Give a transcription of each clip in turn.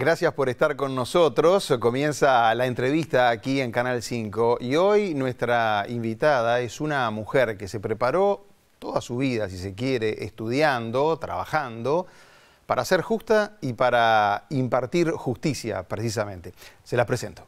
Gracias por estar con nosotros. Comienza la entrevista aquí en Canal 5 y hoy nuestra invitada es una mujer que se preparó toda su vida, si se quiere, estudiando, trabajando, para ser justa y para impartir justicia, precisamente. Se las presento.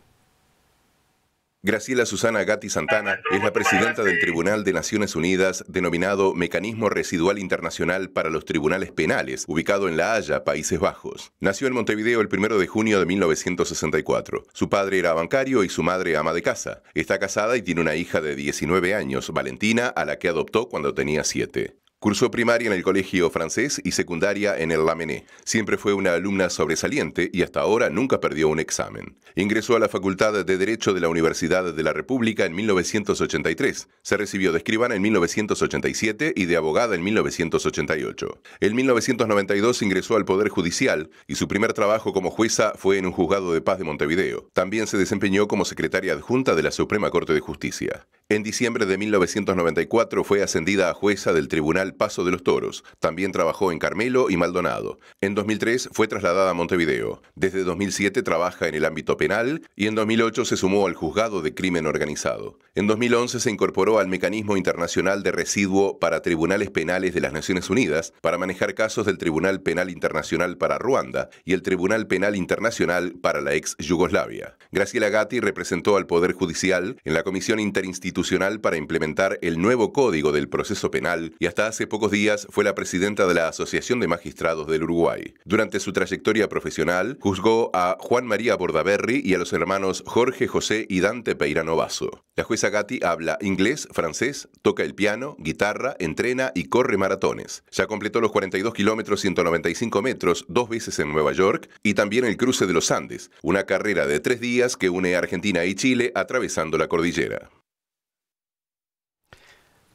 Graciela Susana Gatti Santana es la presidenta del Tribunal de Naciones Unidas denominado Mecanismo Residual Internacional para los Tribunales Penales, ubicado en La Haya, Países Bajos. Nació en Montevideo el 1 de junio de 1964. Su padre era bancario y su madre ama de casa. Está casada y tiene una hija de 19 años, Valentina, a la que adoptó cuando tenía 7. Cursó primaria en el colegio francés y secundaria en el Lamené. Siempre fue una alumna sobresaliente y hasta ahora nunca perdió un examen. Ingresó a la Facultad de Derecho de la Universidad de la República en 1983. Se recibió de escribana en 1987 y de abogada en 1988. En 1992 ingresó al Poder Judicial y su primer trabajo como jueza fue en un juzgado de paz de Montevideo. También se desempeñó como secretaria adjunta de la Suprema Corte de Justicia. En diciembre de 1994 fue ascendida a jueza del Tribunal Paso de los Toros. También trabajó en Carmelo y Maldonado. En 2003 fue trasladada a Montevideo. Desde 2007 trabaja en el ámbito penal y en 2008 se sumó al juzgado de crimen organizado. En 2011 se incorporó al Mecanismo Internacional de Residuo para Tribunales Penales de las Naciones Unidas para manejar casos del Tribunal Penal Internacional para Ruanda y el Tribunal Penal Internacional para la ex Yugoslavia. Graciela Gatti representó al Poder Judicial en la Comisión Interinstitucional para implementar el nuevo Código del Proceso Penal y hasta hace pocos días fue la presidenta de la Asociación de Magistrados del Uruguay. Durante su trayectoria profesional, juzgó a Juan María Bordaberry y a los hermanos Jorge José y Dante Peirano Basso. La jueza Gatti habla inglés, francés, toca el piano, guitarra, entrena y corre maratones. Ya completó los 42 kilómetros 195 metros dos veces en Nueva York y también el cruce de los Andes, una carrera de tres días que une Argentina y Chile atravesando la cordillera.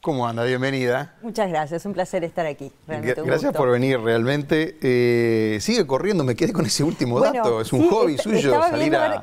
¿Cómo anda? Bienvenida. Muchas gracias, un placer estar aquí. gracias por venir, realmente. Eh, sigue corriendo, me quedé con ese último dato, es un hobby suyo.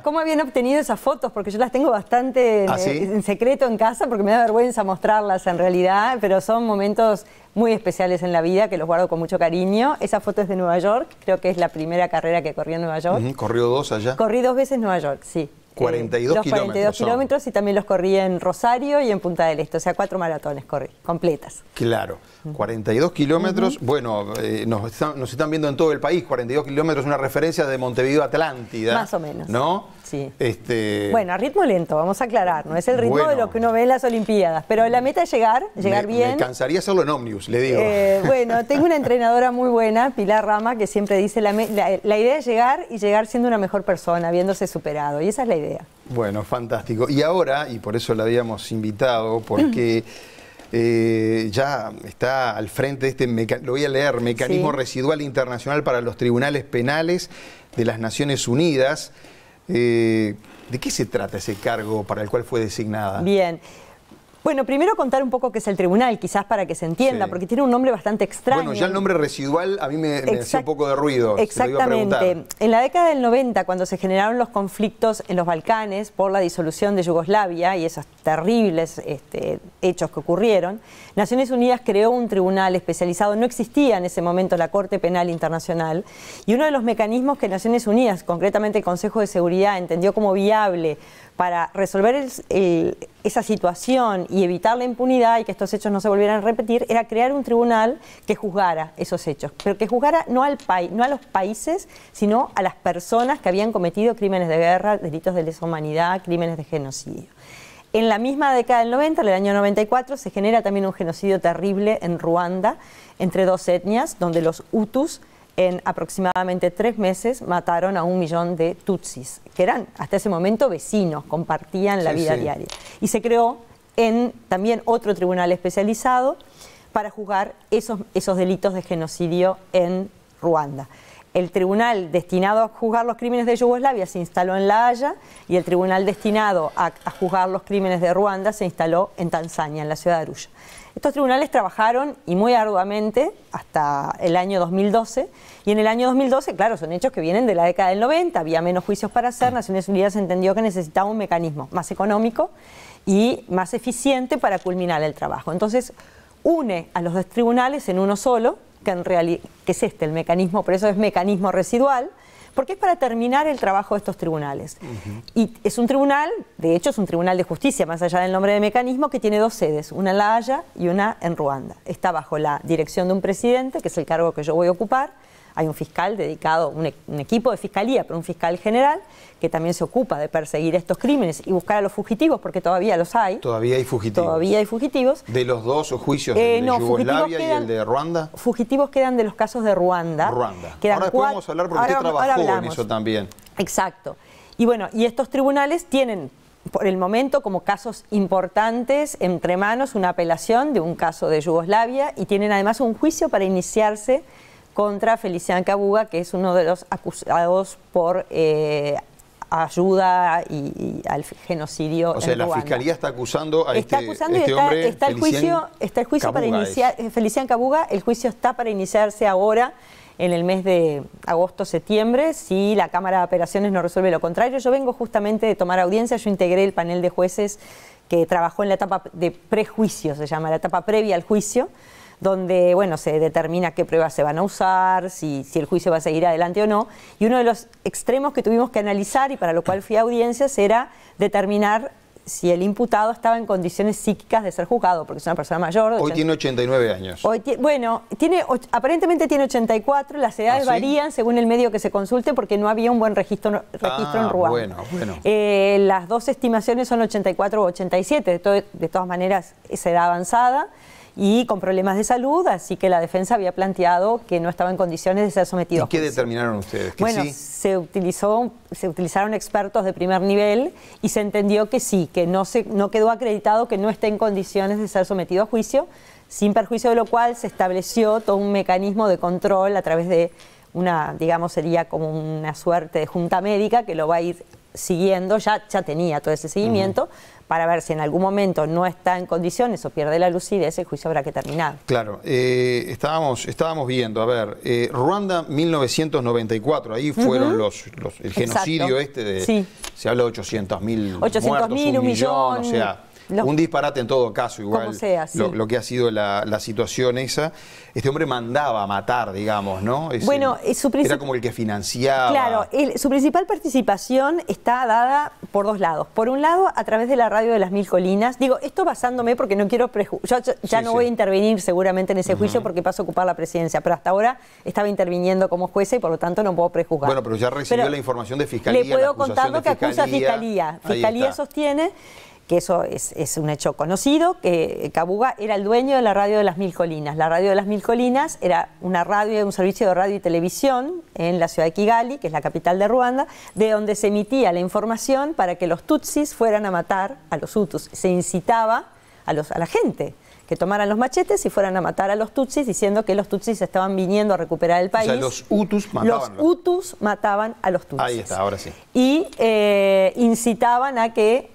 cómo habían obtenido esas fotos, porque yo las tengo bastante ¿Ah, eh, en secreto en casa, porque me da vergüenza mostrarlas en realidad, pero son momentos muy especiales en la vida, que los guardo con mucho cariño. Esa foto es de Nueva York, creo que es la primera carrera que corrió en Nueva York. Corrió dos allá. Corrí dos veces en Nueva York, sí. 42 los kilómetros. 42 kilómetros y también los corrí en Rosario y en Punta del Este, o sea, cuatro maratones corrí, completas. Claro, 42 kilómetros, bueno, eh, nos, están, viendo en todo el país, 42 kilómetros, es una referencia de Montevideo Atlántida. Más o menos. ¿No? Este... Bueno, a ritmo lento, vamos a aclarar, no es el ritmo de lo que uno ve en las Olimpiadas, pero la meta es llegar, llegar bien. Me cansaría hacerlo en Omnius, le digo. Eh, bueno, tengo una entrenadora muy buena, Pilar Rama, que siempre dice, la, idea es llegar y llegar siendo una mejor persona, viéndose superado, y esa es la idea. Bueno, fantástico. Y ahora, y por eso la habíamos invitado, porque... Eh, ya está al frente de este, lo voy a leer, Mecanismo Residual Internacional para los Tribunales Penales de las Naciones Unidas. Eh, ¿De qué se trata ese cargo para el cual fue designada? Bien. Bueno, primero contar un poco qué es el tribunal, quizás para que se entienda, porque tiene un nombre bastante extraño. Bueno, ya el nombre residual a mí me, hacía un poco de ruido. Exactamente. en la década del 90, cuando se generaron los conflictos en los Balcanes por la disolución de Yugoslavia y esos terribles este, hechos que ocurrieron, Naciones Unidas creó un tribunal especializado. No existía en ese momento la Corte Penal Internacional y uno de los mecanismos que Naciones Unidas, concretamente el Consejo de Seguridad, entendió como viable para resolver el esa situación y evitar la impunidad y que estos hechos no se volvieran a repetir era crear un tribunal que juzgara esos hechos, pero que juzgara no, al país, no a los países, sino a las personas que habían cometido crímenes de guerra, delitos de lesa humanidad, crímenes de genocidio. En la misma década del 90, en el año 94, se genera también un genocidio terrible en Ruanda entre dos etnias, donde los hutus en aproximadamente tres meses mataron a un millón de tutsis, que eran hasta ese momento vecinos, compartían la vida diaria. Y se creó también otro tribunal especializado para juzgar esos, delitos de genocidio en Ruanda. El tribunal destinado a juzgar los crímenes de Yugoslavia se instaló en La Haya y el tribunal destinado a, a juzgar los crímenes de Ruanda se instaló en Tanzania, en la ciudad de Arusha. Estos tribunales trabajaron y muy arduamente hasta el año 2012 y en el año 2012, claro, son hechos que vienen de la década del 90, había menos juicios para hacer, Naciones Unidas entendió que necesitaba un mecanismo más económico y más eficiente para culminar el trabajo. Entonces, une a los dos tribunales en uno solo, que, en es este el mecanismo, por eso es mecanismo residual, porque es para terminar el trabajo de estos tribunales. Y es un tribunal, de hecho es un tribunal de justicia, más allá del nombre de mecanismo, que tiene dos sedes, una en La Haya y una en Ruanda. Está bajo la dirección de un presidente, que es el cargo que yo voy a ocupar, hay un fiscal dedicado, e-, un, equipo de fiscalía, pero un fiscal general que también se ocupa de perseguir estos crímenes y buscar a los fugitivos, porque todavía los hay. Todavía hay fugitivos. Todavía hay fugitivos. ¿De los dos juicios, eh, de Yugoslavia y el de Ruanda? Fugitivos quedan de los casos de Ruanda. Ruanda. ahora podemos hablar porque usted trabajó en eso también. Exacto. Y bueno, y estos tribunales tienen por el momento como casos importantes entre manos una apelación de un caso de Yugoslavia y tienen además un juicio para iniciarse contra Feliciano Cabuga, que es uno de los acusados por eh, ayuda y, al genocidio. O sea, la fiscalía está acusando a está este- acusando y este está, el juicio, está el juicio para iniciar. Eh, Cabuga, el juicio está para iniciarse ahora en el mes de agosto-septiembre, si la Cámara de Operaciones no resuelve lo contrario. Yo vengo justamente de tomar audiencia, yo integré el panel de jueces que trabajó en la etapa de prejuicio, se llama la etapa previa al juicio, donde bueno, se determina qué pruebas se van a usar, si, si, el juicio va a seguir adelante o no. Y uno de los extremos que tuvimos que analizar y para lo cual fui a audiencias era determinar si el imputado estaba en condiciones psíquicas de ser juzgado, porque es una persona mayor. Hoy tiene 89 años. bueno, tiene, aparentemente tiene 84, las edades ¿Ah, varían según el medio que se consulte porque no había un buen registro, ah, en Ruanda. Eh, las dos estimaciones son 84 o 87, de, de todas maneras es edad avanzada y con problemas de salud, así que la defensa había planteado que no estaba en condiciones de ser sometido. ¿Y qué determinaron ustedes? ¿Que bueno, se, utilizó, se utilizaron expertos de primer nivel y se entendió que sí, que no, se, no quedó acreditado que no esté en condiciones de ser sometido a juicio, sin perjuicio de lo cual se estableció todo un mecanismo de control a través de una, digamos, sería como una suerte de junta médica que lo va a ir siguiendo, ya, ya tenía todo ese seguimiento para ver si en algún momento no está en condiciones o pierde la lucidez, el juicio habrá que terminar. Claro, eh, estábamos, estábamos viendo, a ver, eh, Ruanda 1994, ahí fueron los, el genocidio este de... Sí. Se habla de 800 mil 800 mil, un, millón, o sea un disparate en todo caso, igual lo, que ha sido la, situación esa. Este hombre mandaba a matar, digamos, ¿no? bueno, es su era como el que financiaba. Claro, su principal participación está dada por dos lados. Por un lado, a través de la radio de las Mil Colinas. Digo, esto basándome porque no quiero prejuzgar. yo, ya no voy a intervenir seguramente en ese juicio porque paso a ocupar la presidencia, pero hasta ahora estaba interviniendo como jueza y por lo tanto no puedo prejuzgar. Bueno, pero ya recibió la información de fiscalía. Le puedo contar lo que acusa Fiscalía, fiscalía sostiene que eso es, un hecho conocido, que Cabuga era el dueño de la radio de las Mil Colinas. La radio de las Mil Colinas era una radio, un servicio de radio y televisión en la ciudad de Kigali, que es la capital de Ruanda, de donde se emitía la información para que los tutsis fueran a matar a los hutus. Se incitaba a, los, a la gente que tomaran los machetes y fueran a matar a los tutsis, diciendo que los tutsis estaban viniendo a recuperar el país. los hutus mataban. Los hutus mataban a los tutsis. Ahí está, ahora sí. Y eh, incitaban a que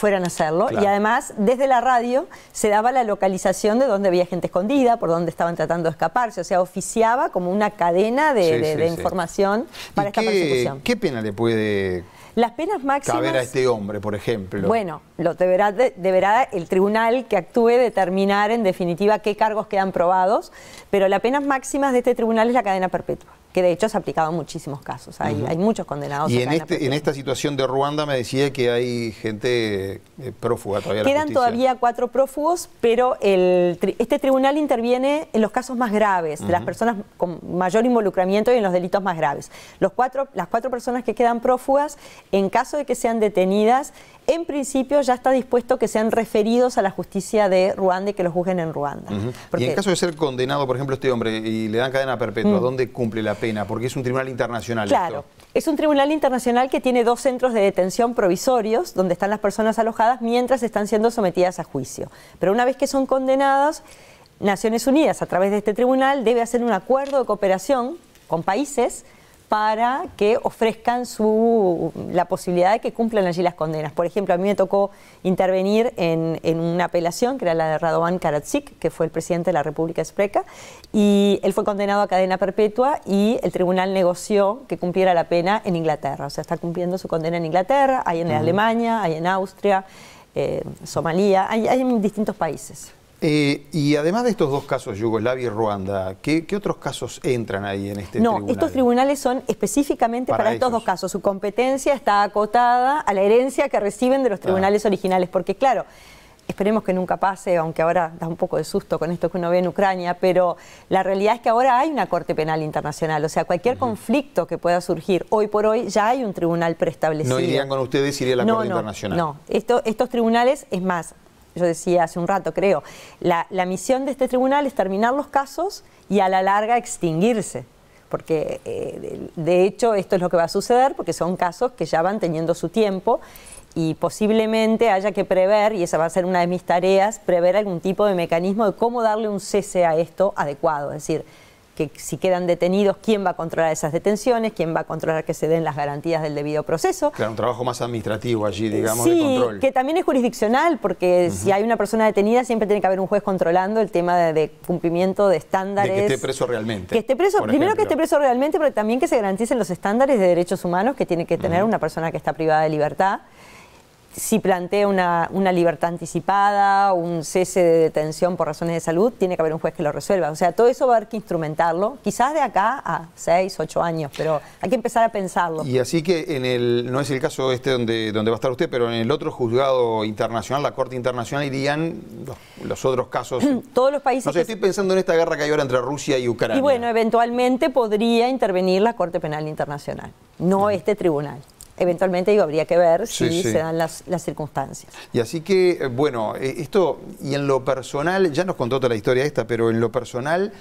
fueran a hacerlo. Y además, desde la radio se daba la localización de dónde había gente escondida, por dónde estaban tratando de escaparse. O sea, oficiaba como una cadena de, información para esta qué, persecución. ¿Qué pena le puede las penas máximas... a este hombre, por ejemplo. Bueno, lo deberá, deberá el tribunal que actúe determinar en definitiva qué cargos quedan probados, pero las penas máximas de este tribunal es la cadena perpetua que de hecho se ha aplicado en muchísimos casos. Hay, muchos condenados. Y en, este, en, esta situación de Ruanda me decía que hay gente eh, prófuga todavía. Quedan todavía cuatro prófugos, pero este tribunal interviene en los casos más graves, de las personas con mayor involucramiento y en los delitos más graves. Los cuatro, las cuatro personas que quedan prófugas, en caso de que sean detenidas, en principio ya está dispuesto que sean referidos a la justicia de Ruanda y que los juzguen en Ruanda. Porque... Y en caso de ser condenado, por ejemplo, este hombre y le dan cadena perpetua, mm. ¿dónde cumple la pena, porque es un tribunal internacional. Claro, es un tribunal internacional que tiene dos centros de detención provisorios donde están las personas alojadas mientras están siendo sometidas a juicio. Pero una vez que son condenadas, Naciones Unidas, a través de este tribunal, debe hacer un acuerdo de cooperación con países para que ofrezcan su, la posibilidad de que cumplan allí las condenas. Por ejemplo, a mí me tocó intervenir en, una apelación, que era la de Radovan Karadzic, que fue el presidente de la República Espreca, y él fue condenado a cadena perpetua y el tribunal negoció que cumpliera la pena en Inglaterra. O sea, está cumpliendo su condena en Inglaterra, hay en Alemania, hay en Austria, eh, Somalia, hay en distintos países. Eh, y además de estos dos casos, Yugoslavia y Ruanda, ¿qué, otros casos entran ahí en este no, No, estos tribunales son específicamente para, estos dos casos. Su competencia está acotada a la herencia que reciben de los ah. tribunales originales, porque claro, esperemos que nunca pase, aunque ahora da un poco de susto con esto que uno ve en Ucrania, pero la realidad es que ahora hay una Corte Penal Internacional, o sea, cualquier conflicto que pueda surgir, hoy por hoy ya hay un tribunal preestablecido. No irían con ustedes, iría la Corte Internacional. No, estos tribunales, es más, yo decía hace un rato, creo, la, misión de este tribunal es terminar los casos y a la larga extinguirse porque eh, de hecho esto es lo que va a suceder, porque son casos que ya van teniendo su tiempo y posiblemente haya que prever, y esa va a ser una de mis tareas, prever algún tipo de mecanismo de cómo darle un cese a esto adecuado, es decir, que si quedan detenidos, quién va a controlar esas detenciones, quién va a controlar que se den las garantías del debido proceso. Claro, un trabajo más administrativo allí, digamos, de control. que también es jurisdiccional, porque si hay una persona detenida siempre tiene que haber un juez controlando el tema de, cumplimiento de estándares. De que esté preso realmente. Que esté preso, primero que esté preso realmente, pero también que se garanticen los estándares de derechos humanos que tiene que tener una persona que está privada de libertad si plantea una, libertad anticipada, un cese de detención por razones de salud, tiene que haber un juez que lo resuelva. O sea, todo eso va a haber que instrumentarlo, quizás de acá a seis, ocho años, pero hay que empezar a pensarlo. Y así que en el, no es el caso este donde, donde va a estar usted, pero en el otro juzgado internacional, la Corte Internacional, irían los, otros casos. Todos los países. No estoy pensando en esta guerra que hay ahora entre Rusia y Ucrania. Y bueno, eventualmente podría intervenir la Corte Penal Internacional, no este tribunal eventualmente habría que ver si se dan las, circunstancias. Y así que, eh, bueno, eh, esto, y en lo personal, ya nos contó toda la historia esta, pero en lo personal...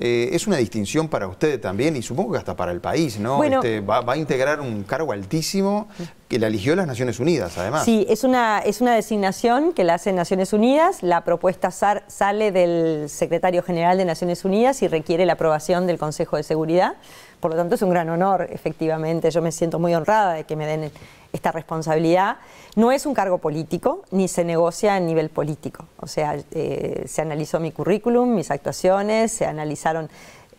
Eh, es una distinción para ustedes también y supongo que hasta para el país, ¿no? Este, va, va, a integrar un cargo altísimo mm que la eligió las Naciones Unidas, además. Sí, es una, es una designación que la hacen Naciones Unidas. La propuesta sale del secretario general de Naciones Unidas y requiere la aprobación del Consejo de Seguridad. Por lo tanto, es un gran honor, efectivamente. Yo me siento muy honrada de que me den esta responsabilidad. No es un cargo político, ni se negocia a nivel político. O sea, eh, se analizó mi currículum, mis actuaciones, se analizaron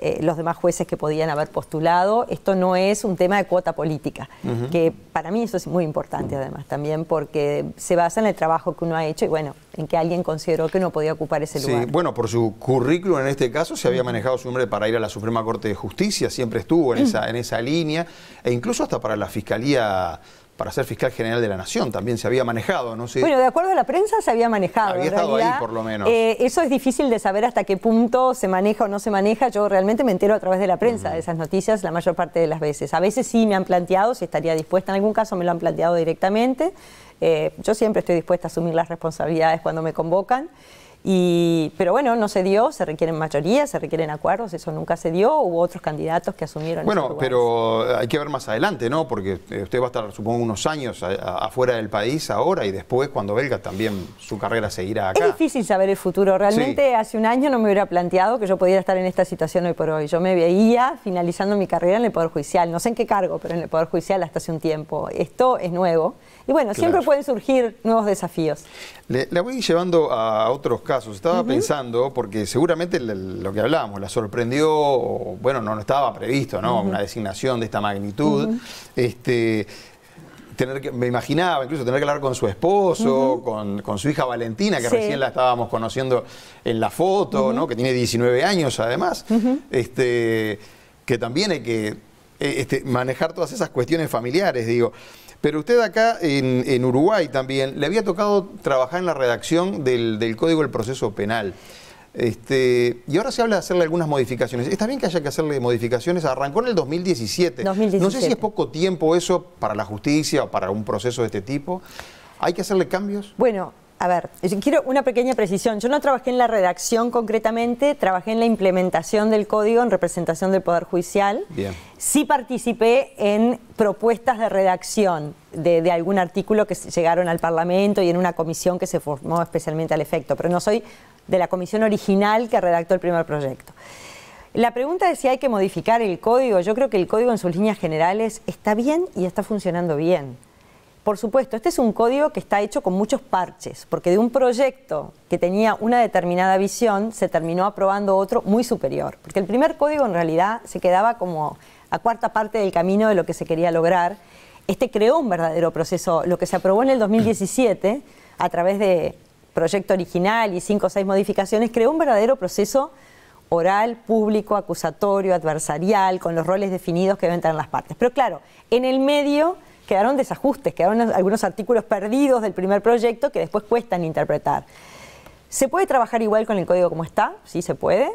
eh, los demás jueces que podían haber postulado. Esto no es un tema de cuota política, que para mí eso es muy importante además también, porque se basa en el trabajo que uno ha hecho y bueno, en que alguien consideró que no podía ocupar ese sí. lugar. Bueno, por su currículum en este caso se había manejado su nombre para ir a la Suprema Corte de Justicia, siempre estuvo en, esa, en esa línea, e incluso hasta para la Fiscalía para ser fiscal general de la Nación también se había manejado, ¿no? Bueno, de acuerdo a la prensa se había manejado. Había estado ahí por lo menos. Eh, eso es difícil de saber hasta qué punto se maneja o no se maneja. Yo realmente me entero a través de la prensa de esas noticias la mayor parte de las veces. A veces sí me han planteado, si estaría dispuesta, en algún caso me lo han planteado directamente. Eh, yo siempre estoy dispuesta a asumir las responsabilidades cuando me convocan pero bueno, no se dio, se requieren mayorías, se requieren acuerdos, eso nunca se dio, hubo otros candidatos que asumieron. Bueno, pero hay que ver más adelante, ¿no? Porque eh, usted va a estar, supongo, unos años afuera del país ahora y después cuando venga también su carrera seguirá acá. Es difícil saber el futuro, realmente hace un año no me hubiera planteado que yo pudiera estar en esta situación hoy por hoy, yo me veía finalizando mi carrera en el Poder Judicial, no sé en qué cargo, pero en el Poder Judicial hasta hace un tiempo, esto es nuevo. Y bueno, siempre pueden surgir nuevos desafíos la voy llevando a otros casos. Estaba pensando, porque seguramente lo que hablábamos la sorprendió, bueno, no, estaba previsto, ¿no? Una designación de esta magnitud. este, tener que, me imaginaba incluso tener que hablar con su esposo, con, su hija Valentina, que recién la estábamos conociendo en la foto, ¿no? Que tiene 19 años además. Este, que también hay que e, este, manejar todas esas cuestiones familiares, digo. Pero usted acá en, Uruguay también le había tocado trabajar en la redacción del, del Código del Proceso Penal. Este, y ahora se habla de hacerle algunas modificaciones. Está bien que haya que hacerle modificaciones. Arrancó en el 2017. 2017. No sé si es poco tiempo eso para la justicia o para un proceso de este tipo. ¿Hay que hacerle cambios? Bueno, a ver, quiero una pequeña precisión. Yo no trabajé en la redacción concretamente, trabajé en la implementación del código en representación del Poder Judicial. Sí participé en propuestas de redacción de, algún artículo que llegaron al Parlamento y en una comisión que se formó especialmente al efecto, pero no soy de la comisión original que redactó el primer proyecto. La pregunta es si hay que modificar el código, yo creo que el código en sus líneas generales está bien y está funcionando bien. Por supuesto, este es un código que está hecho con muchos parches, porque de un proyecto que tenía una determinada visión se terminó aprobando otro muy superior, porque el primer código en realidad se quedaba como a cuarta parte del camino de lo que se quería lograr. Este creó un verdadero proceso, lo que se aprobó en el 2017 a través de proyecto original y cinco o seis modificaciones, creó un verdadero proceso oral, público, acusatorio, adversarial, con los roles definidos que deben tener las partes. Pero claro, en el medio quedaron desajustes, quedaron algunos artículos perdidos del primer proyecto que después cuestan interpretar. ¿Se puede trabajar igual con el código como está? Sí, se puede.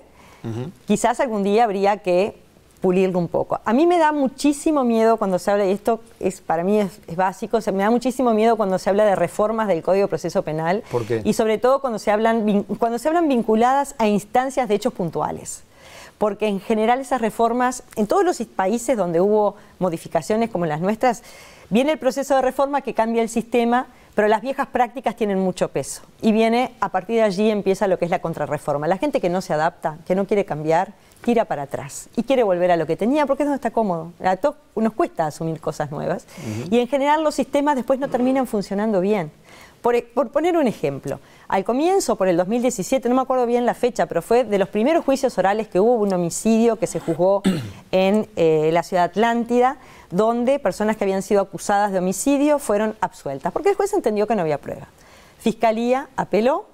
Quizás algún día habría que pulirlo un poco. A mí me da muchísimo miedo cuando se habla, y esto es, para mí es, básico, se me da muchísimo miedo cuando se habla de reformas del Código de Proceso Penal. ¿Por Y sobre todo cuando se, hablan, cuando se hablan vinculadas a instancias de hechos puntuales porque en general esas reformas, en todos los países donde hubo modificaciones como las nuestras, viene el proceso de reforma que cambia el sistema, pero las viejas prácticas tienen mucho peso. Y viene, a partir de allí empieza lo que es la contrarreforma. La gente que no se adapta, que no quiere cambiar, tira para atrás y quiere volver a lo que tenía porque es donde está cómodo. A todos nos cuesta asumir cosas nuevas. Y en general los sistemas después no terminan funcionando bien por, poner un ejemplo, al comienzo, por el 2017, no me acuerdo bien la fecha, pero fue de los primeros juicios orales que hubo un homicidio que se juzgó en eh, la ciudad Atlántida, donde personas que habían sido acusadas de homicidio fueron absueltas, porque el juez entendió que no había prueba. Fiscalía apeló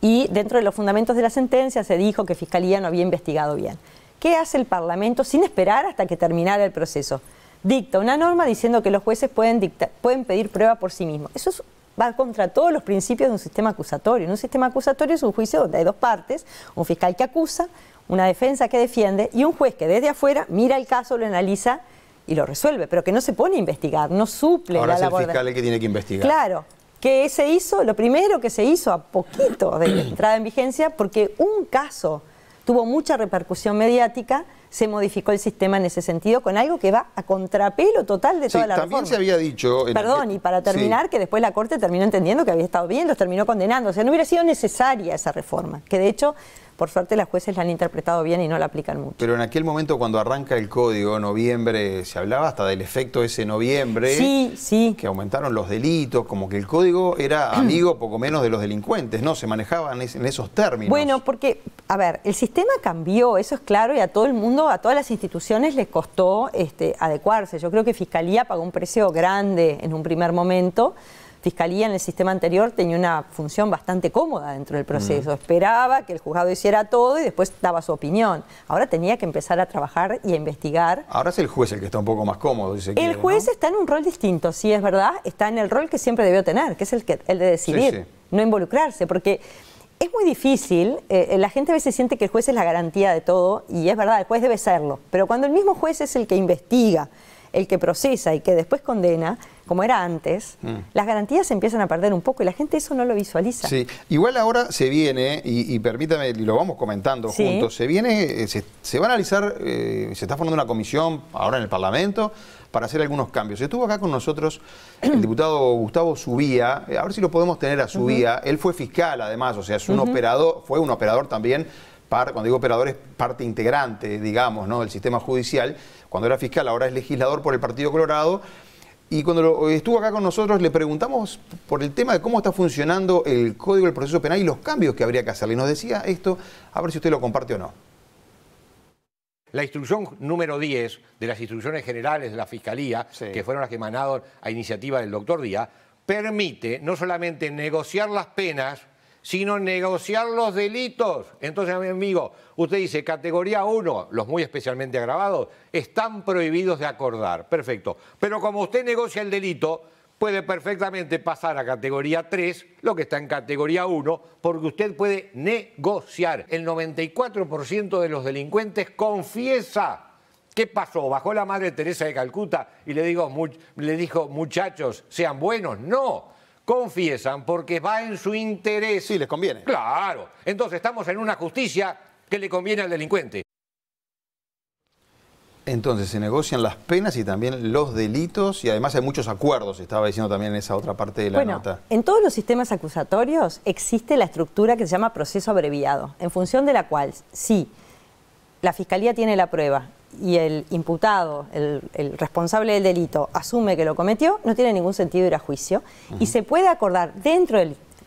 y dentro de los fundamentos de la sentencia se dijo que Fiscalía no había investigado bien. ¿Qué hace el Parlamento sin esperar hasta que terminara el proceso? Dicta una norma diciendo que los jueces pueden, pueden pedir prueba por sí mismos. Eso es va contra todos los principios de un sistema acusatorio. En un sistema acusatorio es un juicio donde hay dos partes, un fiscal que acusa, una defensa que defiende y un juez que desde afuera mira el caso, lo analiza y lo resuelve, pero que no se pone a investigar, no suple Ahora es el fiscal el que tiene que investigar. Claro. Que se hizo, lo primero que se hizo a poquito de entrada en vigencia, porque un caso tuvo mucha repercusión mediática, se modificó el sistema en ese sentido con algo que va a contrapelo total de toda la reforma. También se había dicho... Perdón, y para terminar, que después la Corte terminó entendiendo que había estado bien, los terminó condenando. O sea, no hubiera sido necesaria esa reforma, que de hecho por suerte las jueces la han interpretado bien y no la aplican mucho. Pero en aquel momento cuando arranca el código, noviembre, se hablaba hasta del efecto ese noviembre. Sí, sí. Que aumentaron los delitos, como que el código era amigo poco menos de los delincuentes, ¿no? Se manejaban en esos términos. Bueno, porque, a ver, el sistema cambió, eso es claro, y a todo el mundo, a todas las instituciones les costó este, adecuarse. Yo creo que Fiscalía pagó un precio grande en un primer momento. Fiscalía en el sistema anterior tenía una función bastante cómoda dentro del proceso. Esperaba que el juzgado hiciera todo y después daba su opinión. Ahora tenía que empezar a trabajar y a investigar. Ahora es el juez el que está un poco más cómodo. el juez está en un rol distinto, sí es verdad, está en el rol que siempre debió tener, que es el, de decidir, no involucrarse, porque... Es muy difícil, eh, la gente a veces siente que el juez es la garantía de todo, y es verdad, el juez debe serlo, pero cuando el mismo juez es el que investiga, el que procesa y que después condena, como era antes, mm. las garantías se empiezan a perder un poco y la gente eso no lo visualiza. Sí, igual ahora se viene, y, permítame, y lo vamos comentando juntos, se viene, eh, se, va a analizar, eh, se está formando una comisión ahora en el Parlamento para hacer algunos cambios. Estuvo acá con nosotros el diputado Gustavo Subía, eh, a ver si lo podemos tener a Subía. Él fue fiscal además, o sea, es un operador, fue un operador también cuando digo operador es parte integrante, digamos, ¿no? del sistema judicial. Cuando era fiscal, ahora es legislador por el Partido Colorado y cuando estuvo acá con nosotros le preguntamos por el tema de cómo está funcionando el Código del Proceso Penal y los cambios que habría que hacerle. Y Nos decía esto, a ver si usted lo comparte o no. La instrucción número 10 de las instrucciones generales de la Fiscalía, que fueron las que emanaron a iniciativa del doctor Díaz, permite no solamente negociar las penas, sino negociar los delitos. Entonces, amigo, usted dice, categoría 1, los muy especialmente agravados, están prohibidos de acordar. Perfecto. Pero como usted negocia el delito, puede perfectamente pasar a categoría 3, lo que está en categoría 1, porque usted puede negociar. El 94% de los delincuentes confiesa. ¿Qué pasó? ¿Bajó la madre Teresa de Calcuta y le, digo, le dijo, muchachos, sean buenos? No confiesan porque va en su interés. Sí, les conviene. Claro. Entonces estamos en una justicia que le conviene al delincuente. Entonces se negocian las penas y también los delitos y además hay muchos acuerdos, estaba diciendo también en esa otra parte de la nota. En todos los sistemas acusatorios existe la estructura que se llama proceso abreviado, en función de la cual, si la fiscalía tiene la prueba y el imputado, el, responsable del delito, asume que lo cometió, no tiene ningún sentido ir a juicio y se puede acordar dentro,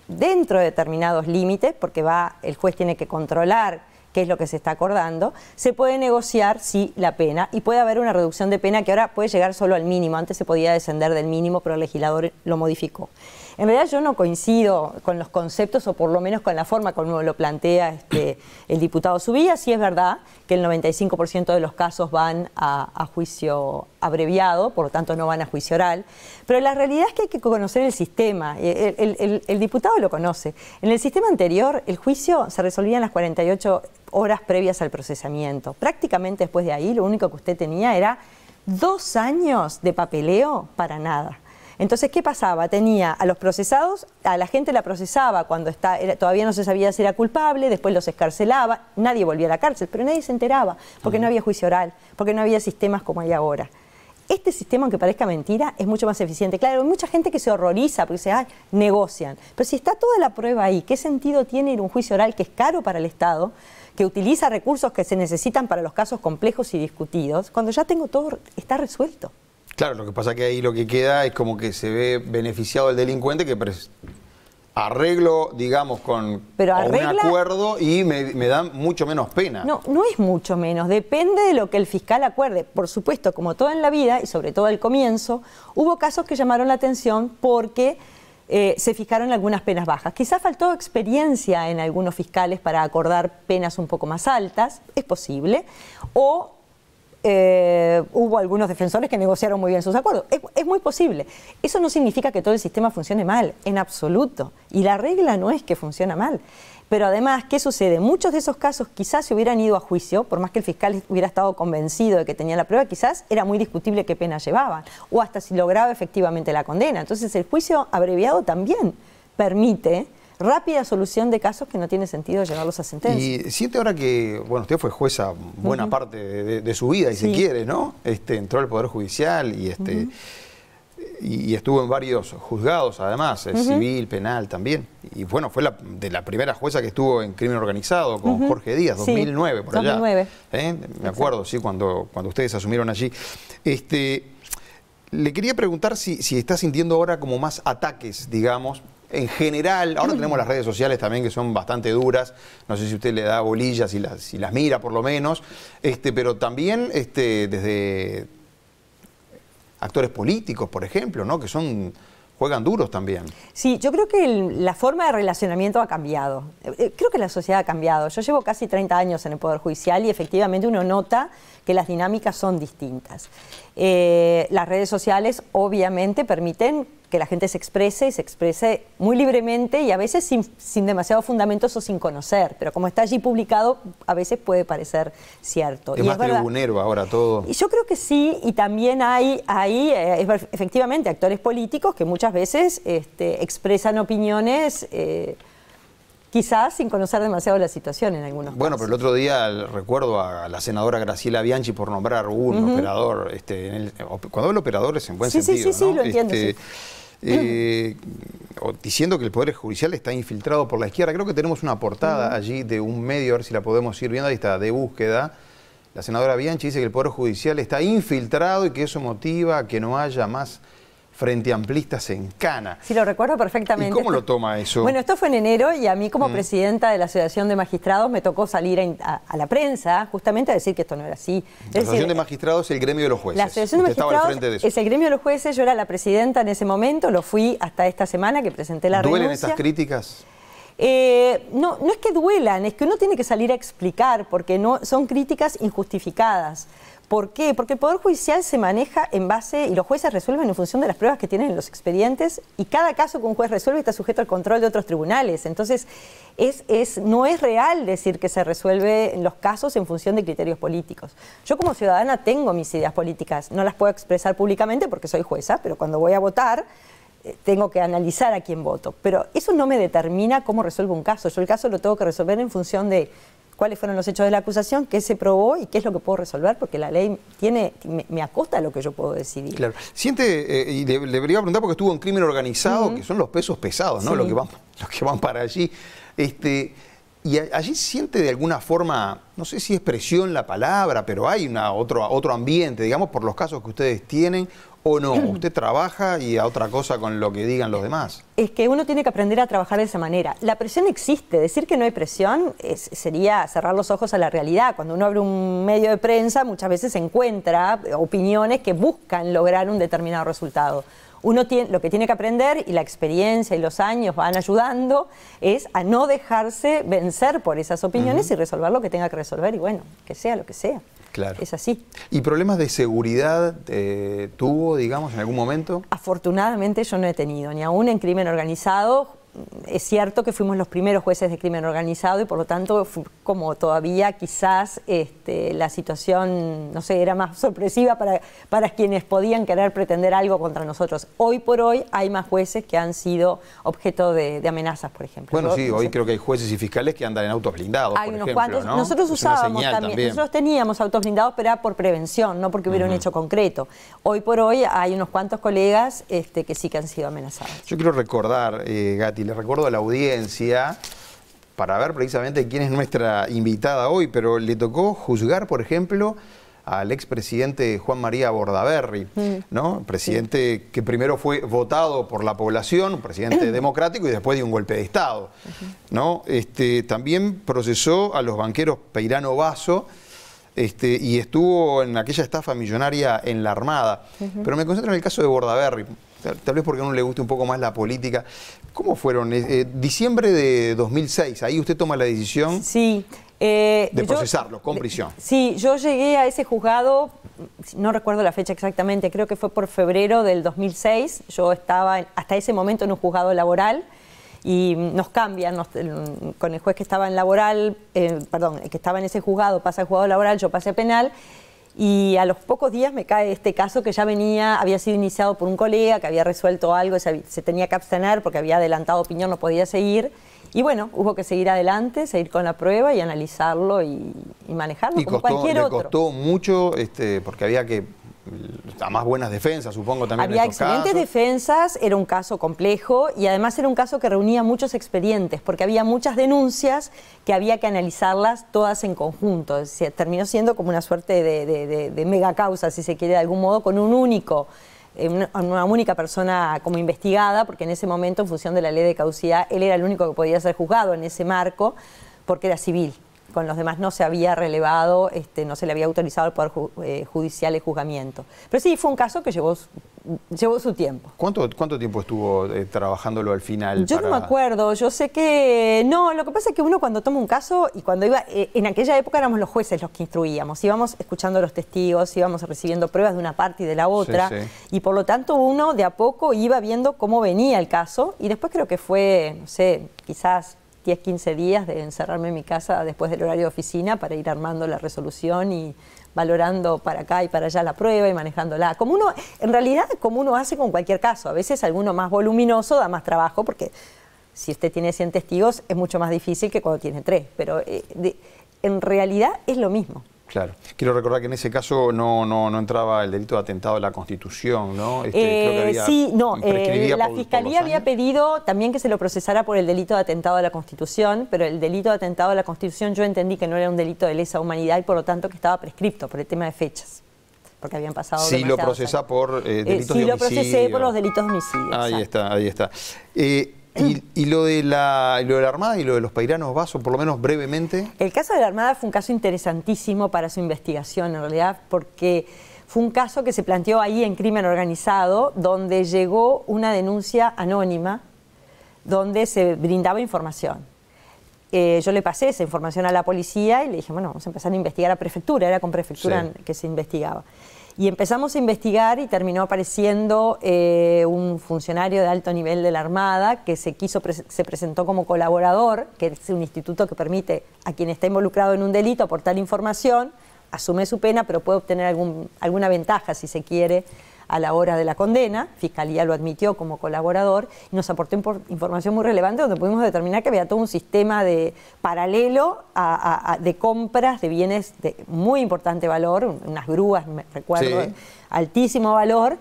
dentro de determinados límites, porque va, el juez tiene que controlar qué es lo que se está acordando, se puede negociar, sí, la pena y puede haber una reducción de pena que ahora puede llegar solo al mínimo, antes se podía descender del mínimo, pero el legislador lo modificó. En realidad yo no coincido con los conceptos o por lo menos con la forma como lo plantea este, el diputado Subía. Sí es verdad que el 95% de los casos van a, juicio abreviado, por lo tanto no van a juicio oral, pero la realidad es que hay que conocer el sistema. Eh, el diputado lo conoce. En el sistema anterior el juicio se resolvía en las 48 horas previas al procesamiento. Prácticamente después de ahí lo único que usted tenía era dos años de papeleo para nada. Entonces, ¿qué pasaba? Tenía a los procesados, a la gente la procesaba cuando todavía no se sabía si era culpable, después los escarcelaba, nadie volvía a la cárcel, pero nadie se enteraba, porque no había juicio oral, porque no había sistemas como hay ahora. Este sistema, aunque parezca mentira, es mucho más eficiente. Claro, hay mucha gente que se horroriza porque se ah, negocian. Pero si está toda la prueba ahí, ¿qué sentido tiene ir un juicio oral que es caro para el Estado, que utiliza recursos que se necesitan para los casos complejos y discutidos, cuando ya tengo todo, está resuelto? Claro, lo que pasa es que ahí lo que queda es como que se ve beneficiado el delincuente que arreglo, digamos, con un acuerdo y me, da dan mucho menos pena. No, no es mucho menos, depende de lo que el fiscal acuerde. Por supuesto, como todo en la vida, y sobre todo al comienzo, hubo casos que llamaron la atención porque eh, se fijaron algunas penas bajas. Quizás faltó experiencia en algunos fiscales para acordar penas un poco más altas, es posible, o eh, hubo algunos defensores que negociaron muy bien sus acuerdos. Es, muy posible. Eso no significa que todo el sistema funcione mal, en absoluto. Y la regla no es que funciona mal. Pero además, ¿qué sucede? Muchos de esos casos quizás se hubieran ido a juicio, por más que el fiscal hubiera estado convencido de que tenía la prueba, quizás era muy discutible qué pena llevaba o hasta si lograba efectivamente la condena. Entonces, el juicio abreviado también permite rápida solución de casos que no tiene sentido llevarlos a sentencia. Y siente ahora que, bueno, usted fue jueza buena parte de, su vida, y se quiere, ¿no? Este, entró al Poder Judicial y este. y estuvo en varios juzgados además, eh, civil, penal también. Y bueno, fue la, de la primera jueza que estuvo en crimen organizado con Jorge Díaz, 2009 por allá. 2009. ¿Eh? Me acuerdo, sí, cuando, cuando ustedes asumieron allí. Este, le quería preguntar si, si está sintiendo ahora como más ataques, digamos, en general, ahora tenemos las redes sociales también que son bastante duras, no sé si usted le da bolillas y las, mira por lo menos, este, pero también este, desde actores políticos, por ejemplo, ¿no? que son juegan duros también. Sí, yo creo que la forma de relacionamiento ha cambiado. Eh, eh, creo que la sociedad ha cambiado. Yo llevo casi 30 años en el Poder Judicial y efectivamente uno nota que las dinámicas son distintas. Eh, las redes sociales obviamente permiten que la gente se exprese y se exprese muy libremente y a veces sin, sin demasiados fundamentos o sin conocer, pero como está allí publicado, a veces puede parecer cierto. Es más tribunero ahora todo. yo creo que sí, y también hay, ahí eh, efectivamente actores políticos que muchas veces este, expresan opiniones. Eh, quizás sin conocer demasiado la situación en algunos bueno, casos. Bueno, pero el otro día recuerdo a la senadora Graciela Bianchi por nombrar un operador. Este, el, cuando hablo operador es en buen sí, sentido. Sí, sí, sí, lo entiendo. Este, eh, diciendo que el Poder Judicial está infiltrado por la izquierda. Creo que tenemos una portada allí de un medio, a ver si la podemos ir viendo, ahí está, de búsqueda. La senadora Bianchi dice que el Poder Judicial está infiltrado y que eso motiva a que no haya más frente amplistas en Cana. Sí, lo recuerdo perfectamente. ¿Y cómo lo toma eso? Bueno, esto fue en enero y a mí como mm. presidenta de la Asociación de Magistrados me tocó salir a, la prensa justamente a decir que esto no era así. la Asociación de Magistrados es el gremio de los jueces. La Asociación de Magistrados es el gremio de los jueces, yo era la presidenta en ese momento, lo fui hasta esta semana que presenté la reunión. ¿Duelen esas críticas? Eh, no, no es que duelan, es que uno tiene que salir a explicar porque no, son críticas injustificadas. ¿Por qué? Porque el Poder Judicial se maneja en base y los jueces resuelven en función de las pruebas que tienen en los expedientes y cada caso que un juez resuelve está sujeto al control de otros tribunales. Entonces, no es real decir que se resuelve los casos en función de criterios políticos. Yo como ciudadana tengo mis ideas políticas, no las puedo expresar públicamente porque soy jueza, pero cuando voy a votar eh, tengo que analizar a quién voto. Pero eso no me determina cómo resuelvo un caso. Yo el caso lo tengo que resolver en función de cuáles fueron los hechos de la acusación, qué se probó y qué es lo que puedo resolver, porque la ley tiene me, acosta a lo que yo puedo decidir. Claro. Siente, eh, y le, debería preguntar porque estuvo en crimen organizado, que son los pesos pesados, ¿no? Los que van, que van para allí. Este, y allí siente de alguna forma, no sé si es la palabra, pero hay una, otro, otro ambiente, digamos, por los casos que ustedes tienen, ¿O no? Usted trabaja y a otra cosa con lo que digan los demás. Es que uno tiene que aprender a trabajar de esa manera. La presión existe. Decir que no hay presión sería cerrar los ojos a la realidad. Cuando uno abre un medio de prensa, muchas veces se encuentra opiniones que buscan lograr un determinado resultado. Uno tiene, lo que tiene que aprender, y la experiencia y los años van ayudando, es a no dejarse vencer por esas opiniones y resolver lo que tenga que resolver, y bueno, que sea lo que sea. Claro. Es así. ¿Y problemas de seguridad eh, tuvo, digamos, en algún momento? Afortunadamente yo no he tenido, ni aún en crimen organizado. Es cierto que fuimos los primeros jueces de crimen organizado y por lo tanto como todavía quizás este, la situación, no sé, era más sorpresiva para, para quienes podían querer pretender algo contra nosotros. Hoy por hoy hay más jueces que han sido objeto de, amenazas, por ejemplo. Bueno, sí, hoy creo que hay jueces y fiscales que andan en autos blindados, Nosotros usábamos también, nosotros teníamos autos blindados, pero era por prevención, no porque hubiera un hecho concreto. Hoy por hoy hay unos cuantos colegas este, que sí que han sido amenazados. Yo quiero recordar, eh, Gati, les recuerdo a la audiencia para ver precisamente quién es nuestra invitada hoy, pero le tocó juzgar, por ejemplo, al expresidente Juan María Bordaberry, mm. ¿no? Presidente que primero fue votado por la población, presidente democrático y después de un golpe de Estado, ¿no? Este, también procesó a los banqueros Peirano Vaso este, y estuvo en aquella estafa millonaria en la Armada. Pero me concentro en el caso de Bordaberry tal, vez porque a uno le guste un poco más la política. ¿Cómo fueron? Eh, eh, diciembre de 2006, ahí usted toma la decisión. Sí. Eh, de procesarlo con prisión. Sí, yo llegué a ese juzgado, no recuerdo la fecha exactamente, creo que fue por febrero del 2006. Yo estaba hasta ese momento en un juzgado laboral y nos cambian, con el juez que estaba en laboral, perdón, que estaba en ese juzgado pasa al juzgado laboral, yo pasé a penal y a los pocos días me cae este caso que ya venía, había sido iniciado por un colega que había resuelto algo, se, tenía que abstener porque había adelantado opinión, no podía seguir. Y bueno, hubo que seguir adelante, seguir con la prueba y analizarlo y, manejarlo y como costó, cualquier costó mucho, este, porque había que a más buenas defensas, supongo también. Había excelentes defensas, era un caso complejo y además era un caso que reunía muchos expedientes, porque había muchas denuncias que había que analizarlas todas en conjunto. terminó siendo como una suerte de, mega causa, si se quiere, de algún modo, con un único. Eh, una, única persona como investigada, porque en ese momento, en función de la ley de caducidad, él era el único que podía ser juzgado en ese marco, porque era civil con los demás no se había relevado, este, no se le había autorizado al Poder eh, Judicial el juzgamiento. Pero sí, fue un caso que llevó, llevó su tiempo. ¿Cuánto, cuánto tiempo estuvo eh, trabajándolo al final? Yo no me acuerdo, yo sé que... No, lo que pasa es que uno cuando toma un caso y cuando iba... Eh, en aquella época éramos los jueces los que instruíamos, íbamos escuchando a los testigos, íbamos recibiendo pruebas de una parte y de la otra, y por lo tanto uno de a poco iba viendo cómo venía el caso, y después creo que fue, no sé, quizás 10, 15 días de encerrarme en mi casa después del horario de oficina para ir armando la resolución y valorando para acá y para allá la prueba y manejándola. Como uno, en realidad, como uno hace con cualquier caso. A veces alguno más voluminoso da más trabajo porque si usted tiene 100 testigos es mucho más difícil que cuando tiene 3. Pero eh, en realidad es lo mismo. Claro. Quiero recordar que en ese caso no, no, entraba el delito de atentado a la Constitución, ¿no? Este, eh, sí, no. Eh, la Fiscalía había pedido también que se lo procesara por el delito de atentado a la Constitución, pero el delito de atentado a la Constitución yo entendí que no era un delito de lesa humanidad y por lo tanto que estaba prescripto por el tema de fechas porque habían pasado. Sí, lo procesa por eh, delitos de lo procesé por los delitos de Ahí está, ahí está. Y, y, lo de la, Armada y lo de los pairanos Vaso, por lo menos brevemente. El caso de la Armada fue un caso interesantísimo para su investigación, en realidad, porque fue un caso que se planteó ahí en crimen organizado, donde llegó una denuncia anónima, donde se brindaba información. Eh, yo le pasé esa información a la policía y le dije, bueno, vamos a empezar a investigar a prefectura, era con prefectura que se investigaba. Y empezamos a investigar y terminó apareciendo eh, un funcionario de alto nivel de la Armada que se, quiso se presentó como colaborador, que es un instituto que permite a quien está involucrado en un delito aportar información, asume su pena, pero puede obtener algún, alguna ventaja, si se quiere, a la hora de la condena, Fiscalía lo admitió como colaborador, y nos aportó información muy relevante donde pudimos determinar que había todo un sistema de paralelo de compras de bienes de muy importante valor, unas grúas, me recuerdo, altísimo valor,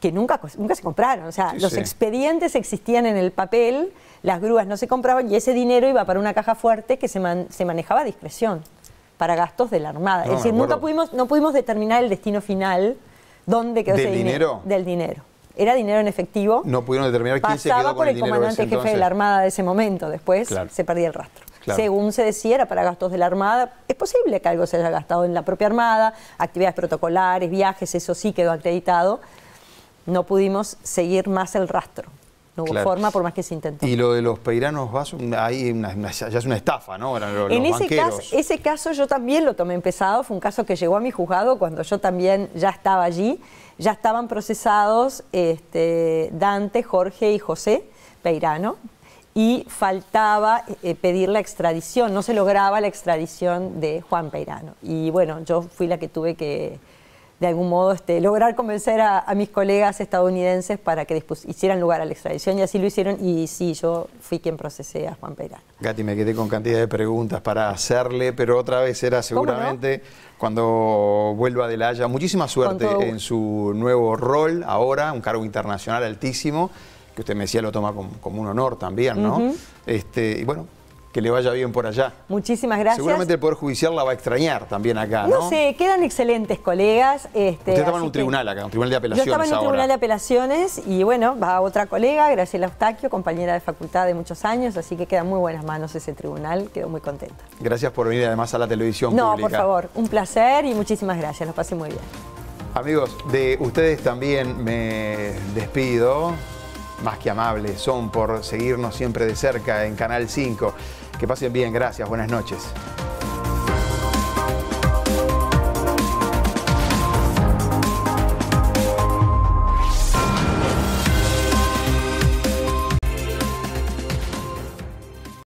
que nunca, nunca se compraron. O sea, los expedientes existían en el papel, las grúas no se compraban y ese dinero iba para una caja fuerte que se, manejaba a discreción para gastos de la Armada. es decir, nunca pudimos, no pudimos determinar el destino final ¿Dónde quedó ¿Del dinero? Del dinero. Era dinero en efectivo. No pudieron determinar quién se quedó con por el, comandante jefe de la Armada de ese momento. Después se perdía el rastro. Según se decía, era para gastos de la Armada. Es posible que algo se haya gastado en la propia Armada, actividades protocolares, viajes, eso sí quedó acreditado. No pudimos seguir más el rastro. No hubo forma, por más que se intentó. Y lo de los peiranos vasos, ahí ya es una estafa, ¿no? en ese, caso, ese caso yo también lo tomé empezado, fue un caso que llegó a mi juzgado cuando yo también ya estaba allí. Ya estaban procesados este, Dante, Jorge y José Peirano, y faltaba eh, eh, pedir la extradición, no se lograba la extradición de Juan Peirano. Y bueno, yo fui la que tuve que de algún modo este, lograr convencer a, mis colegas estadounidenses para que hicieran lugar a la extradición y así lo hicieron y sí, yo fui quien procesé a Juan Peirano. Gati, me quedé con cantidad de preguntas para hacerle, pero otra vez era seguramente cuando vuelva de La Haya. Muchísima suerte en su nuevo rol ahora, un cargo internacional altísimo, que usted me decía lo toma como, un honor también, ¿no? este, y bueno, que le vaya bien por allá. Muchísimas gracias. Seguramente el Poder Judicial la va a extrañar también acá, ¿no? No sé, quedan excelentes colegas. Este, Usted estaba en un tribunal acá, un tribunal de apelaciones Yo estaba en un tribunal de apelaciones y bueno, va otra colega, Graciela Eustaquio, compañera de facultad de muchos años, así que quedan muy buenas manos ese tribunal, quedo muy contenta. Gracias por venir además a la televisión no, pública. No, por favor, un placer y muchísimas gracias, los pasé muy bien. Amigos, de ustedes también me despido más que amables son por seguirnos siempre de cerca en Canal 5. Que pasen bien, gracias, buenas noches.